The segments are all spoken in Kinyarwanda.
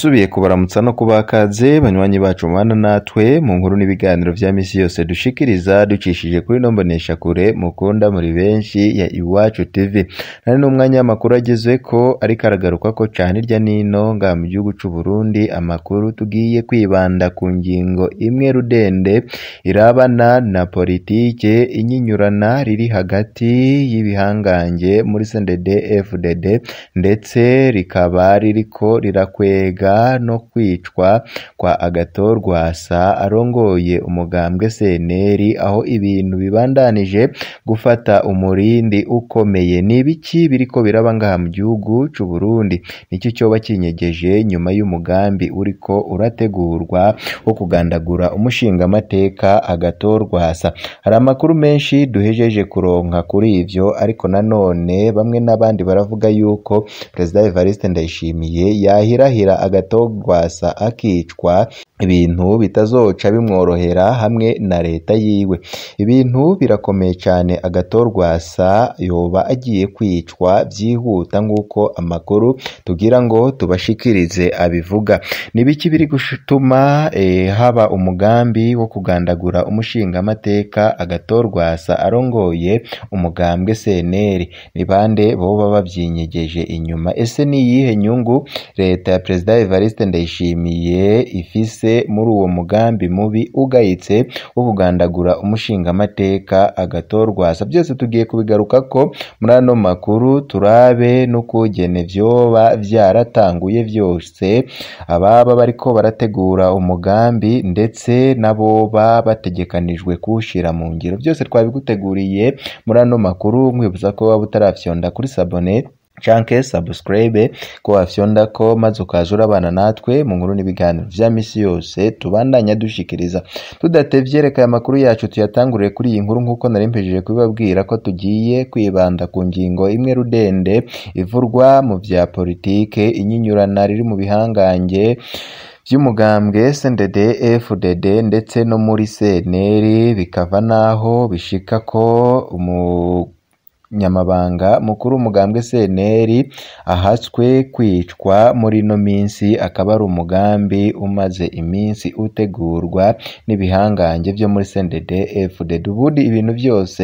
nasubiye kubaramutsa no kuba kaze banywanyi bacu mubana natwe mu nkuru n'ibiganiro bya minsi yose dushikiriza ducishije kuri nombonesha kure mukunda muri benshi ya iwacu tv nari n'umwanya w'amakuru ageze ko ariko aragaruka ko cyane hirya n'ino nga mu gihugu cy'u Burundi amakuru tugiye kwibanda ku ngingo imwe rudende irabana na politike inyinyurana riri hagati y'ibihangange muri sendede fdd ndetse rikaba ririko rirakwega no kwicwa kwa Agathon Rwasa arongoye umugambwe CNL aho ibintu bibandanije gufata umurindi ukomeye ni ibiki biriko biraba ngaha mu gihugu cyu Burundi nico coba kinyegeje nyuma y'umugambi uri ko urategurwa wo kugandagura umushingamateka Agathon Rwasa hari amakuru menshi duhejeje kuronka kuri ibyo ariko nanone bamwe n'abandi baravuga yuko Perezida Evariste Ndayishimiye yahirahira aga gato Rwasa akicwa ibintu bitazoca bimworohera hamwe na leta yiwe ibintu birakomeye cyane agatorwasa yoba agiye kwicwa byihuta nk'uko amakuru tugira ngo tubashikirize abivuga ni biki biri gutuma eh, haba umugambi wo kugandagura umushingamateka agatorwasa arongoye umugambwe seneri ni bande boba babyinyegeje inyuma ese ni iyihe nyungu leta ya perezida evariste ndayishimiye ifise bashyize muri uwo mugambi mubi ugayitse wo kugandagura umushingamateka agatorwaza byose tugiye kubigaruka ko muri ano makuru turabe n'ukugene byoba byaratanguye byose ababa bariko barategura umugambi ndetse n'aboba bategekanijwe kuwushyira mu ngiro byose twabiguteguriye muri ano makuru mwibutsa ko waba utarafyonda kuri sabone canke subscribe ko wafyondako maze ukaza urabana natwe mu nkuru n'ibiganiro vya misi yose tubandanya dushikiriza tudatevye reka aya makuru yacu tuyatangurire kuri iyi nkuru nk'uko narimpejeje kubibabwira ko tugiye kwibanda ku ngingo imwe rudende ivurwa mu vya politike inyinyurana riri mu bihangange by'umugambwe SNDD FDD ndetse no muri CNL bikava naho bishika ko umu umunyamabanga mukuru umugambwe CNL ahaswe kwicwa muri ino minsi akaba ari umugambi umaze iminsi utegurwa n'ibihangange byo muri CNDD FDD ubundi ibintu byose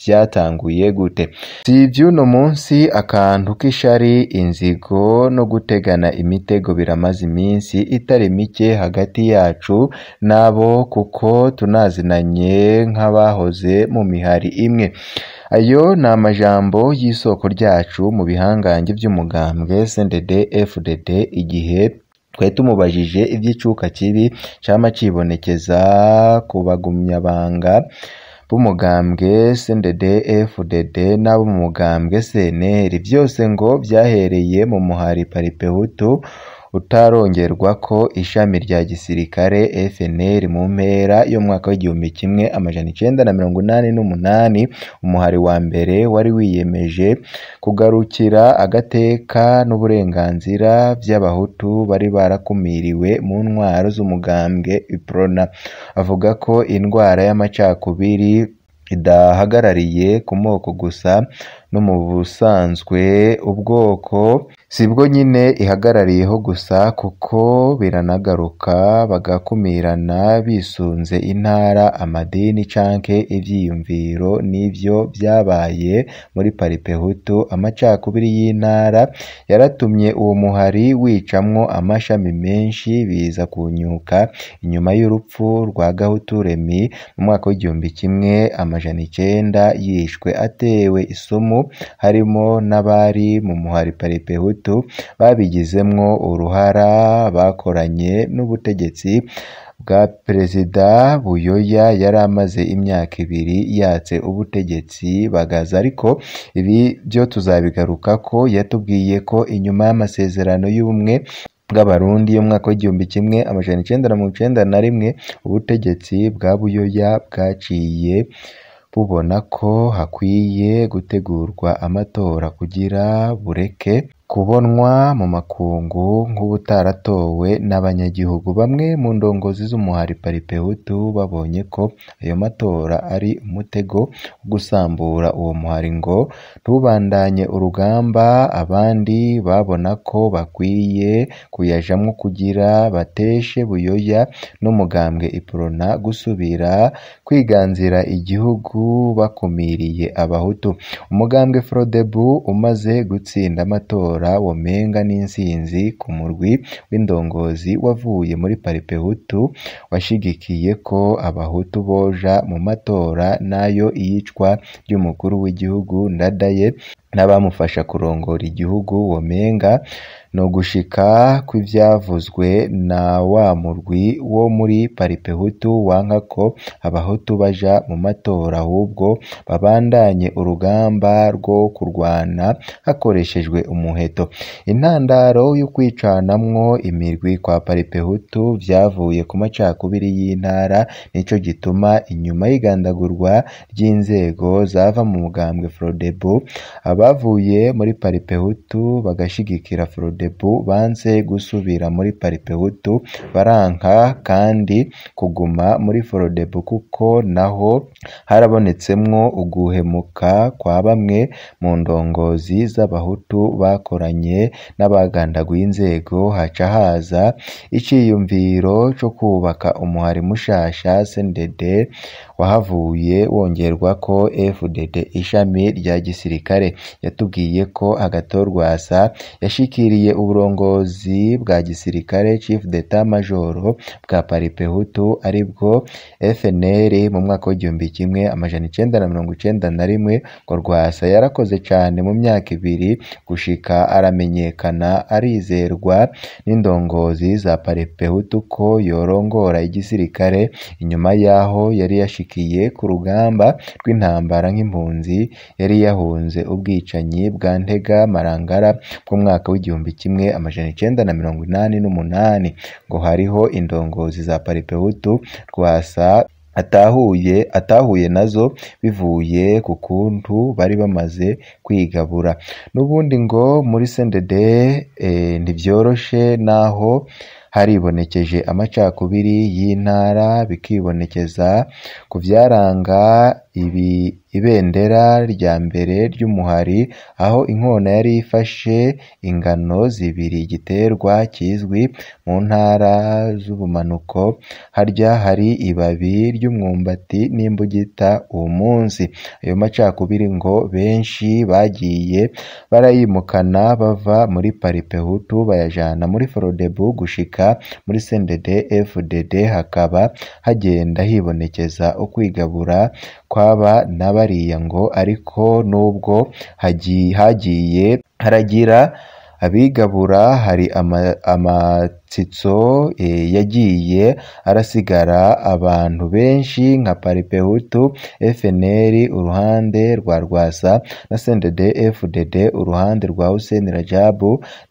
byatanguye gute si iby'uno munsi akantu k'ishari inzigo no gutegana imitego biramaze iminsi itari mike hagati yacu nabo kuko tunazinanye nk'abahoze mu mihari imwe Ayo ni amajambo y'isoko ryacu mu bihangange by'umugambwe CNDD-FDD igihe twari tumubajije iby'icyuka kibi cyama kibonekeza ku bagumyabanga b'umugambwe CNDD-FDD n'abo mu mugambwe CNL byose ngo byahereye mu Muhari Parpehutu utarongerwa ko ishami rya gisirikare FNL mu mpera y'umwaka w'igihumbi kimwe amajana icyenda na mirongo inani n'umunani umuhari wa mbere wari wiyemeje kugarukira agateka n'uburenganzira by'abahutu bari barakumiriwe mu ntwaro z'umugambwe UPRONA avuga ko indwara y'amacakubiri idahagarariye ku moko gusa no mu busanzwe ubwoko si bwo nyine ihagarariyeho gusa kuko biranagaruka bagakumirana bisunze intara, amadini canke ivyiyumviro n'ivyo vyabaye muri Paripehutu amacakubiri y'intara yaratumye uwo muhari wicamwo amashami menshi biza kunyuka inyuma y'urupfu rwa Gahutu Remy mu mwaka w'igihumbi kimwe amajana icyenda yishwe atewe isomo harimo n'abari mu Muhari Paripehutu babigizemo uruhara bakoranye n'ubutegetsi bwa Perezida Buyoya yari amaze imyaka ibiri yatse ubutegetsi bagaza ariko ibi byo tuzabigaruka ko yatubwiye ko inyuma y'amasezerano y'ubumwe bw'abarundi y'umwaka w'igihumbi kimwe amajana icyenda na mirongo icyenda na rimwe ubutegetsi bwa Buyoya bwaciye bubona ko hakwiye gutegurwa amatora kugira bureke kubonwa mu makungu nk'ubutaratowe n'abanyagihugu bamwe mu ndongozi z'umuhari paripehutu babonye ko ayo matora ari umutego wo gusambura uwo muhari ngo ntubandanye urugamba abandi babona ko bakwiye kuyajamo kugira bateshe buyoya n'umugambwe iprona gusubira kwiganzira igihugu bakumiriye abahutu umugambwe frodebu umaze gutsinda amatora Flora Womenga n'insinzi ku murwi w'indongozi wavuye muri Paripehutu washigikiye ko abahutu boja mu matora nayo iyicwa ry'umukuru w'igihugu Ndadaye n'abamufasha kurongora igihugu Womenga ni ugushika kwibyavuzwe na wa murwi wo muri Paripehutu wanka ko abahutu baja mu matora ahubwo babandanye urugamba rwo kurwana hakoreshejwe umuheto intandaro y'ukwicanamwo imirwi kwa Paripehutu vyavuye ku macakubiri y'intara nico gituma inyuma y'igandagurwa ry'inzego zava mu mugambwe FRODEBU abavuye muri Paripehutu bagashigikira FRODEBU Debou banze gusubira muri Parpehutu baranka kandi kuguma muri Forodebo kuko naho harabonetsemwo uguhemuka kwa bamwe mu ndongozi z'Abahutu bakoranye n'abagandaguye inzego haca haza iciyumviro co kwubaka umuhari mushasha CNDD wahavuye wongerwa ko FDD ishami rya gisirikare yatubwiye ko Agathon-Rwasa yashikiriye uburongozi bwa gisirikare Chief d'Etat Major bwa paripehutu aribwo FNL mu mwaka w'igihumbi kimwe amajana icyenda na mirongo icyenda na rimwe ko Rwasa yarakoze cyane mu myaka ibiri gushika aramenyekana arizerwa n'indongozi za Parpehutu ko yorongora igisirikare inyuma yaho yari yashikiye yicishirikiye ku rugamba rw'intambara nk'impunzi yari yahunze ubwicanyi bwa Ntega Marangara bw'umwaka w'igihumbi kimwe amajana icyenda na mirongo inani n'umunani ngo hariho indongozi za Paripehutu Rwasa atahuye atahuye nazo bivuye ku kuntu bari bamaze kwigabura n'ubundi ngo muri sendede eh, ntibyoroshe naho haribonekeje amacakubiri y'intara bikibonekeza ku byaranga ibendera rya mbere ry'umuhari aho inkona yari ifashe ingano zibiri igiterwa kizwi mu ntara z'ubumanuko harya hari ibabi ry'umwumbati n'imbugita uwo munsi ayo macakubiri ngo benshi bagiye barayimukana bava muri Paripehutu bayajyana muri Forodebu gushika muri CNDD-FDD hakaba hagenda hibonekeza ukwigabura kw'aba na bariya ngo ariko nubwo hagiye haragira abigabura hari amatsitso eh, yagiye arasigara abantu benshi nka Paripehutu FNL uruhande rwa Rwasa na CNDD FDD uruhande rwa Hussein Rajab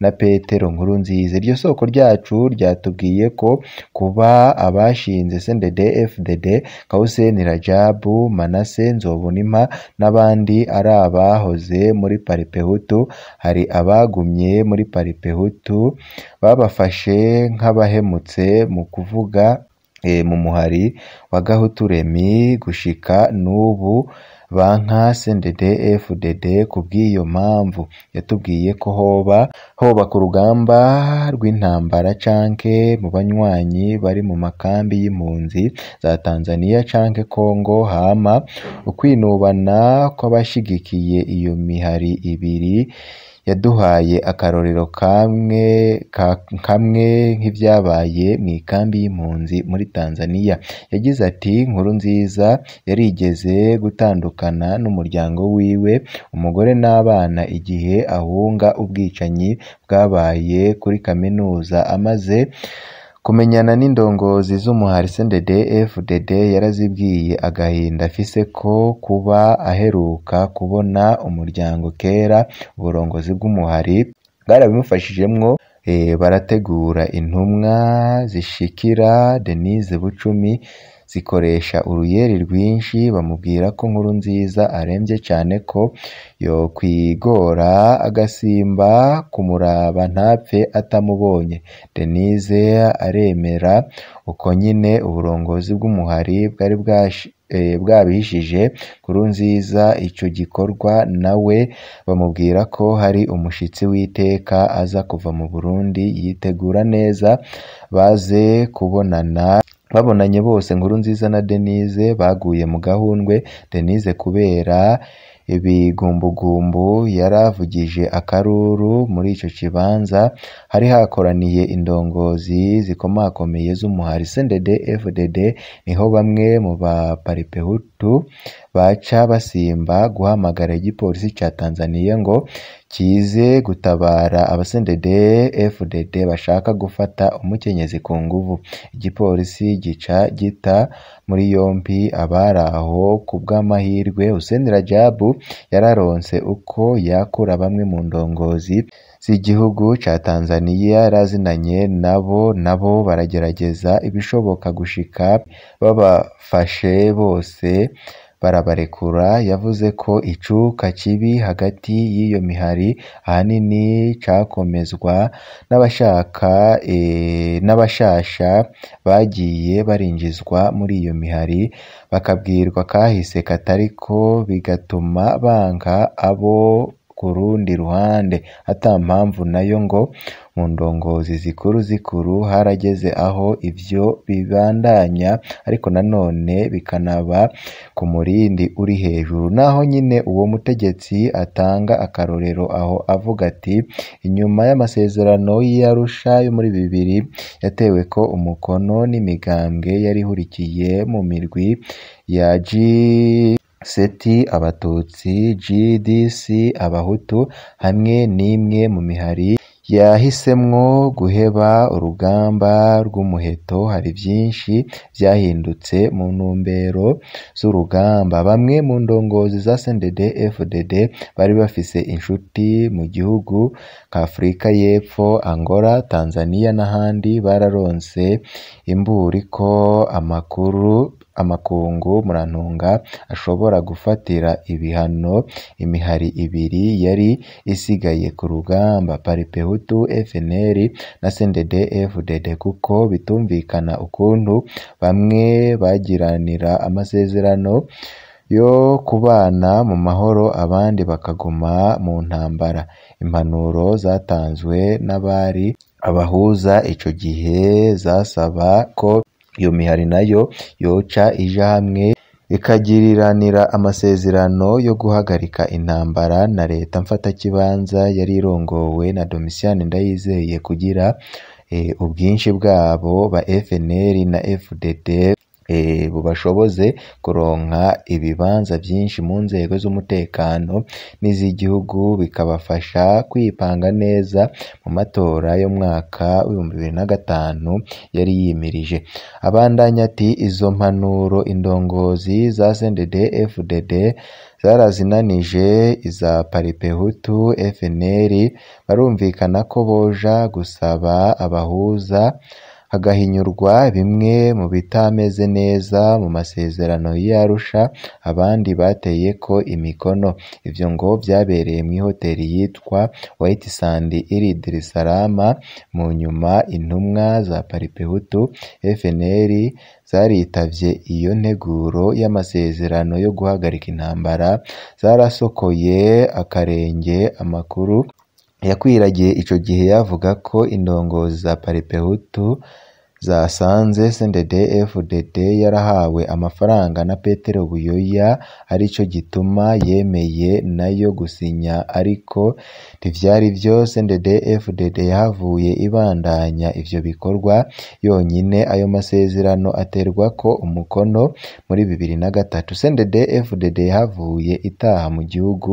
na Petero nkuru nziza iryo soko ryacu ryatubwiye ko kuba abashinze CNDD FDD nka Hussein Rajab Manase Nzobonimpa n'abandi ari abahoze muri Paripehutu hari abagumye muri Paripehutu babafashe nk'abahemutse mu kuvuga eh, mu muhari wa Gahutu Remy gushika n'ubu banka CNDD-FDD ku bw'iyo mpamvu yatubwiye ko hoba hoba ku rugamba rw'intambara canke mu banywanyi bari mu makambi y'impunzi za Tanzania canke Congo hama ukwinubana kw'abashigikiye iyo mihari ibiri yaduhaye akarorero kamwe kamwe nk'ibyabaye mu ikambi y'impunzi muri Tanzania yagize ati nkuru “Nkurunziza yarigeze gutandukana n'umuryango wiwe umugore n'abana igihe ahunga ubwicanyi bwabaye kuri kaminuza amaze Kumenyana n'indongozi z'umuhari Sendege FDD yarazibwiye agahinda afise ko kuba aheruka kubona umuryango kera uburongozi bw'umuhari bwarabimufashijemwo eh, barategura intumwa zishikira Denise Bucumi zikoresha uruyeri rwinshi bamubwira ko Nkurunziza arembye cyane ko yokwigora agasimba kumuraba ntapfe atamubonye Denise aremera uko nyine uburongozi bw'Umuhari bwari eh, bwabihishije Nkurunziza icyo gikorwa nawe bamubwira ko hari umushyitsi w'iteka aza kuva mu Burundi yitegura neza baze kubonana babonanye bose nkuru nziza na Denise baguye mu gahundwe Denise kubera ibigumbugumbu yaravugije akaruru muri icyo kibanza hari hakoraniye indongozi zikomakomeye z'umuhari sendede fdd niho bamwe mu baparipehutu baca basimba guhamagara igipolisi cya tanzaniya ngo kize gutabara abasendede abasendedefudede bashaka gufata umukenyezi ku nguvu igipolisi gica gita muri yombi abari aho ku bw'amahirwe Hussein Rajabu yararonse uko yakura bamwe mu ndongozi z'igihugu cya Tanzania yarazinanye nabo nabo baragerageza ibishoboka gushika babafashe bose barabarekura yavuze ko icuka kibi hagati y'iyo mihari ahanini cakomezwa nabashaka e, n'abashasha bagiye barinjizwa muri iyo mihari bakabwirwa kahise katariko bigatuma banka abo ku ruhande ata mpamvu nayo ngo mu ndongozi zikuru zikuru harageze aho ibyo bibandanya ariko nanone bikanaba ku murindi uri hejuru naho nyine uwo mutegetsi atanga akarorero aho avuga ati inyuma y'amasezerano y'Arusha yo muri bibiri yatewe ko umukono n'imigambwe yari ihurikiye mu mirwi ya G seti, abatutsi, gdc, abahutu hamwe n'imwe mu mihari yahisemo guheba urugamba rw'umuheto hari byinshi byahindutse mu ntumbero z'urugamba bamwe mu ndongozi za sendede fdd bari bafise inshuti mu gihugu nk'afurika y'epfo angola tanzania n'ahandi bararonse imburiko amakuru amakungu Murantunga ashobora gufatira ibihano imihari ibiri yari isigaye ku rugamba Paripehutu efeneri na CNDD-FDD kuko bitumvikana ukuntu bamwe bagiranira amasezerano yo kubana mu mahoro abandi bakaguma mu ntambara impanuro zatanzwe n'abari abahuza icyo gihe zasaba ko Iyo mihari nayo yoca ija hamwe ikagiriranira amasezerano yo guhagarika intambara na leta mfatakibanza yari irongowe na Domitien Ndayizeye kugira eh, ubwinshi bwabo ba FNL na FDD Eh, bubashoboze kuronka ibibanza byinshi mu nzego z'umutekano n'iz'igihugu bikabafasha kwipanga neza mu matora y'umwaka w'ibihumbi bibiri na gatanu yari yimirije abandanya ati izo mpanuro indongozi za CNDD FDD zarazinanije iza Paripehutu FNL barumvikana ko boja gusaba abahuza hagahinyurwa bimwe mu bitameze neza mu masezerano y'i Arusha abandi ko imikono ibyo ngo byabereye mu mw'ihoteri yitwa White Sand iri Dar mu nyuma intumwa za Paripehutu FNL zaritavye iyo nteguro y'amasezerano yo guhagarika intambara zarasokoye akarenge amakuru yakwiragiye ico gihe yavuga ko indongozi za Parmehutu zasanze CNDD-FDD yarahawe amafaranga na Petero Buyoya aricyo gituma yemeye nayo gusinya ariko ntibyari byo CNDD-FDD yahavuye ibandanya ibyo bikorwa yonyine ayo masezerano aterwa ko umukono muri bibiri na gatatu CNDD-FDD yahavuye itaha mu gihugu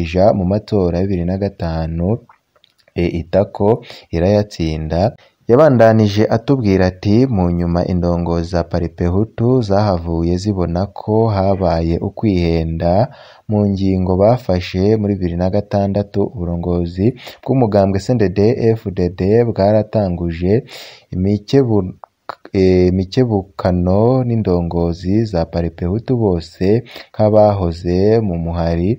ija mu matora ya bibiri na gatanu e itako irayatsinda Yabandanije atubwira ati “Mu nyuma indongo za paripehutu zahavuye zibona ko habaye ukwihenda mu ngingo bafashe muri bibiri na gatandatu uburongozi bw'umugambwe CNDD-FDD bwaratanguje imikebuno imikebukano eh, n'indongozi za Paripehutu bose nk'abahoze mu muhari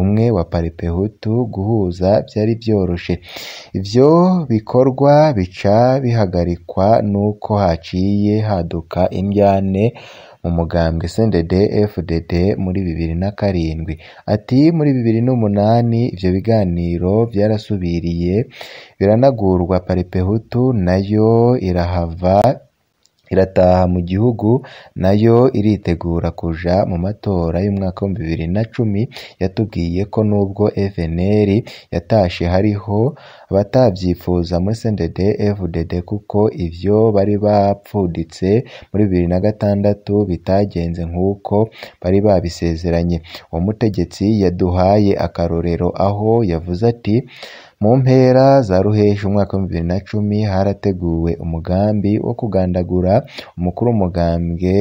umwe wa Paripehutu guhuza byari byoroshye ibyo bikorwa bica bihagarikwa n'uko haciye haduka indyane mu mugambwe CNDD-FDD muri bibiri na karindwi ati “Muri bibiri n'umunani ibyo biganiro byarasubiriye biranagurwa Paripehutu nayo irahava irataha mu gihugu nayo iritegura kuja mu matora y'umwaka w'ibihumbi bibiri na cumi yatubwiye ko nubwo FNL yatashe hariho abatavyipfuzamwo CNDD FDD kuko ibyo bari bapfuditse muri bibiri na gatandatu bitagenze nk'uko bari babisezeranye uwo mutegetsi yaduhaye akarorero aho yavuze ati Mu mpera za Ruheshi umwaka wa bibiri na cumi harateguwe umugambi wo kugandagura umukuru w'umugambwe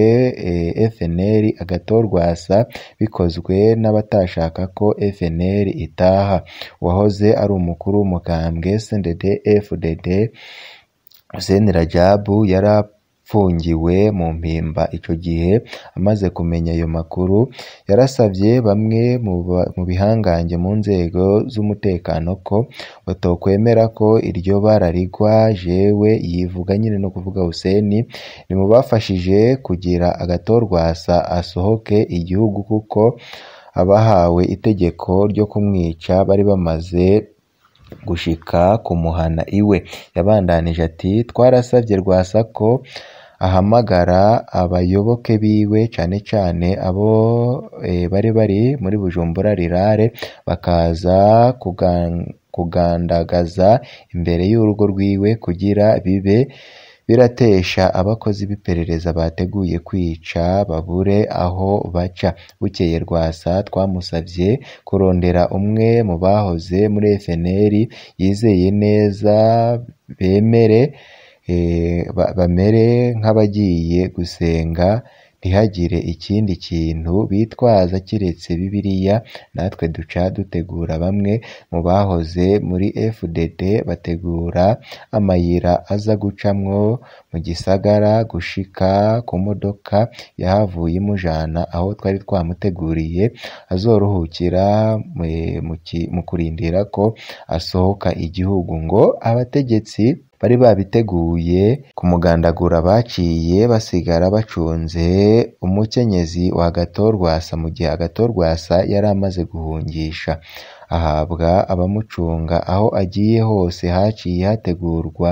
eh, FNL Agathon Rwasa bikozwe n'abatashaka ko FNL itaha uwahoze ari umukuru w'umugambwe CNDD-FDD Hussein Rajabu yari afungiwe mu mpimba. Icyo gihe amaze kumenya ayo makuru, yarasabye bamwe mu bihangange mu nzego z'umutekano ko batokwemera ko iryo bara rigwa, jewe yivuga nyine no kuvuga Hussein, ni mu bafashije kugira agatorwasa asohoke igihugu kuko abahawe itegeko ryo kumwica bari bamaze gushika kumuhana iwe. Yabandanije ati “Twarasabye Rwasa ko ahamagara abayoboke biwe cyane cyane abo eh, bari bari muri Bujumbura rirare bakaza kugandagaza imbere y'urugo rwiwe kugira bibe biratesha abakozi b'iperereza bateguye kwica babure aho baca bukeye Rwasa twamusabye kurondera umwe mu bahoze muri FNL yizeye neza bemere Eh, bamere nk'abagiye gusenga ntihagire ikindi kintu bitwaza kiretse Bibiliya natwe duca dutegura bamwe mu bahoze muri FDD bategura amayira aza gucamwo mu gisagara gushika ku modoka yahavuye imujana aho twari twamuteguriye azoruhukira mu kurindira ko asohoka igihugu ngo abategetsi bari babiteguye kumugandagura baciye basigara bacunze umukenyezi wa Gatorwasa mu gihe Agatorwasa yari amaze guhungisha ahabwa abamucunga aho agiye hose haciye hategurwa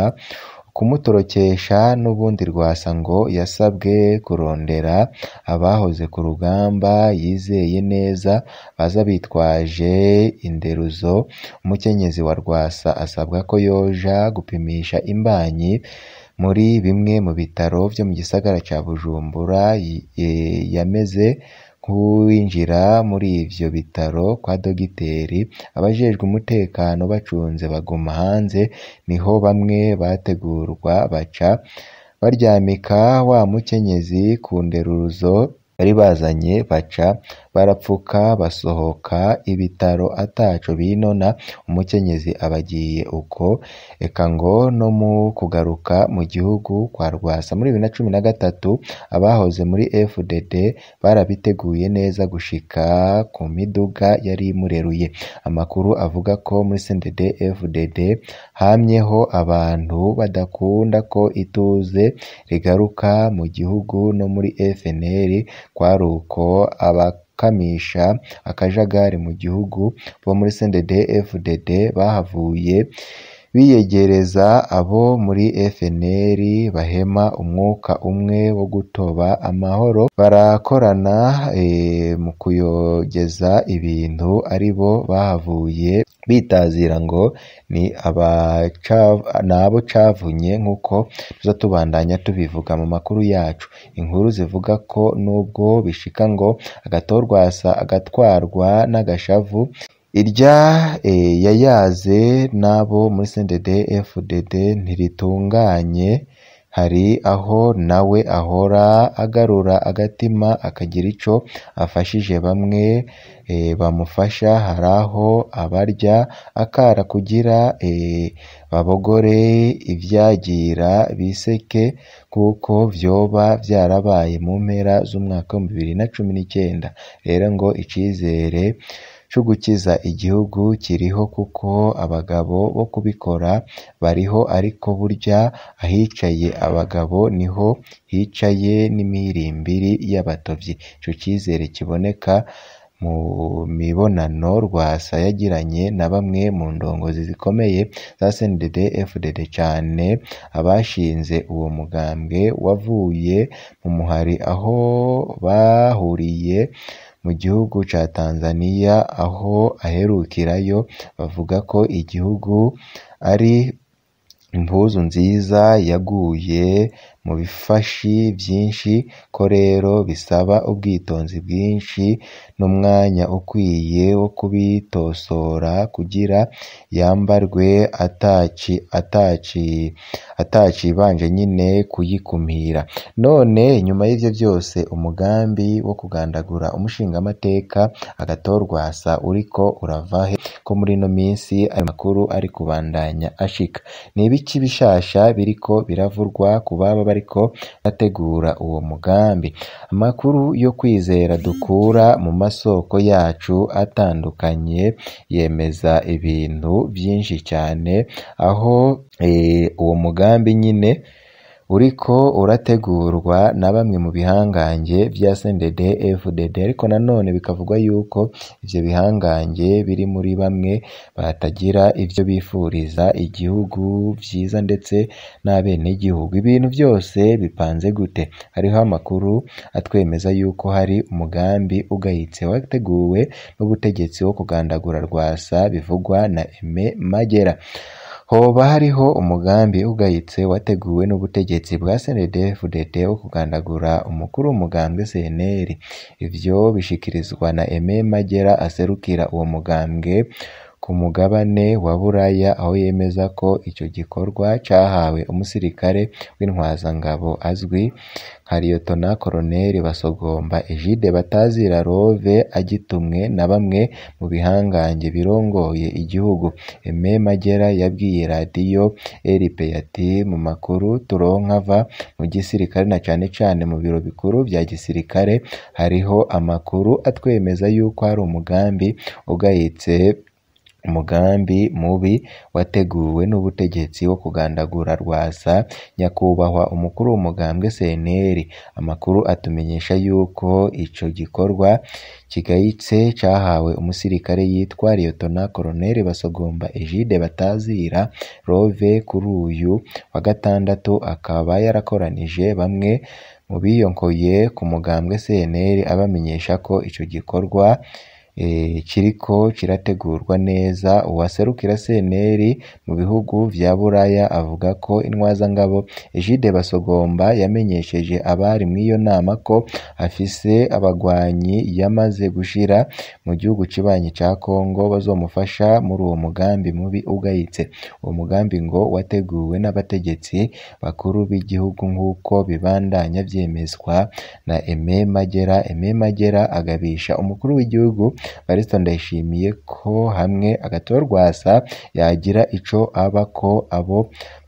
kumutorokesha n'ubundi rwasa ngo yasabwe kurondera abahoze ku rugamba yizeye neza baza bitwaje inderuzo umukenyezi wa rwasa asabwa ko yoja gupimisha imbanyi muri bimwe mu bitaro byo mu gisagara cya Bujumbura yameze nk'uwinjira muri ivyo bitaro kwa dogiteri abajejwe umutekano bacunze baguma hanze niho bamwe bategurwa baca baryamika wa mukenyezi ku nderuzo bari bazanye baca barapfuka basohoka ibitaro ataco binona umukenyezi abagiye uko eka ngo no mu kugaruka mu gihugu kwa Rwasa muri bibiri na cumi na gatatu abahoze muri FDD barabiteguye neza gushika ku miduga yari imureruye amakuru avuga ko muri CNDD-FDD hamyeho abantu badakunda ko ituze rigaruka mu gihugu no muri FNL kwari uko abakamisha akajagari mu gihugu bo muri CNDD-FDD bahavuye biyegereza abo muri FNL bahema umwuka umwe wo gutoba amahoro barakorana e, mu kuyogeza ibintu ari bo bahavuye bitazira ngo ni abo cavunye nk'uko tuza tubandanya tubivuga mu makuru yacu inkuru zivuga ko nubwo bishika ngo agatorwasa agatwarwa n'agashavu irya e, yayaze n'abo muri sendede FDD ntiritunganye hari aho nawe ahora agarura agatima akagira icyo afashije bamwe e, bamufasha hari aho abarya akara kugira e, babogore ibyagira biseke kuko byoba byarabaye mu mpera z'umwaka w'ibihumbi bibiri na cumi n'icyenda rero ngo icyizere cyo gukiza igihugu kiriho kuko abagabo bo kubikora bariho ariko burya ahicaye abagabo niho hicaye n'imihirimbiri y'abatobyi icyo cyizere kiboneka mu mibonano Rwasa yagiranye na bamwe mu ndongozi zikomeye za CNDD FDD cyane abashinze uwo mugambwe wavuye mu muhari aho bahuriye mu gihugu ca Tanzania aho aherukirayo bavuga ko igihugu ari impuzu nziza yaguye mu bifashi byinshi ko rero bisaba ubwitonzi bwinshi n'umwanya ukwiye wo kubitosora kugira yambarwe ataci ataci atakibanje nyine kuyikumira. None nyuma y'ibyo byose umugambi wo kugandagura umushingamateka agatorwasa uriko urava he ko muri ino minsi ayo makuru ari kubandanya ashika? Ni ibiki bishasha biriko biravurwa ku baba bariko ariko bategura uwo mugambi. Amakuru yo kwizera dukura mu masoko yacu atandukanye yemeza ibintu byinshi cyane aho eh, uwo mugambi nyine uriko urategurwa na bamwe mu bihangange vya CNDD-FDD ariko nanone bikavugwa yuko ivyo bihangange biri muri bamwe batagira ivyo bifuriza igihugu vyiza ndetse n'abenegihugu ibintu byose bipanze gute hariho amakuru atwemeza yuko hari umugambi ugayitse wateguwe n'ubutegetsi wo kugandagura Rwasa bivugwa na Aime Magera hoba hariho umugambi ugayitse wateguwe n'ubutegetsi bwa CNDD-FDD wo kugandagura umukuru w'umugambwe CNL ivyo bishikirizwa na Aime Magera aserukira uwo mugambwe ku mugabane wa Buraya aho yemeza ko icyo gikorwa cyahawe umusirikare w'intwazangabo azwi nka Liyetona Koloneli Basogomba Egide Batazira Love agitumwe na bamwe mu bihangange birongoye igihugu Aimé Magera yabwiye Radio RPA ati “Mu makuru turonka ava mu gisirikare na cyane cyane mu biro bikuru bya gisirikare hariho amakuru atwemeza yuko hari umugambi ugayitse Umugambi mubi wateguwe n'ubutegetsi wo kugandagura Rwasa Nyakubahwa Umukuru w'Umugambwe CNL amakuru atumenyesha yuko icyo gikorwa kigayitse cyahawe umusirikare yitwa Liyetona Koloneli Basogomba Egide Batazira rove kuri uyu wa gatandatu akaba yarakoranije bamwe mu biyongoye ku mugambwe CNL abamenyesha ko icyo gikorwa Eh, kiriko kirategurwa neza uwaserukira senteri mu bihugu vya buraya avuga ko intwazangabo egide basogomba yamenyesheje abari mw'iyo nama ko afise abagwanyi yamaze gushira mu gihugu kibanyi ca Congo bazomufasha muri uwo mugambi mubi ugayitse uwo mugambi ngo wateguwe n'abategetsi bakuru b'igihugu nk'uko bibandanya vyemezwa na Aime Magera Aime Magera agabisha umukuru w'igihugu Varisito Ndayishimiye ko hamwe agatora Rwasa yagira ico aba ko abo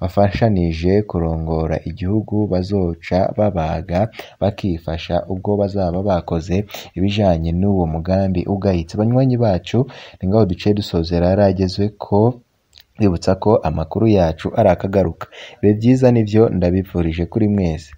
bafashanije kurongora igihugu bazoca babaga bakifasha ubwo bazaba bakoze ibijanye n'uwo mugambi ugayitse banywanyi bacu ni ngaho duciye dusozera ko mbibutsa ko amakuru yacu arakagaruka ibihe byiza nibyo ndabifurije kuri mwese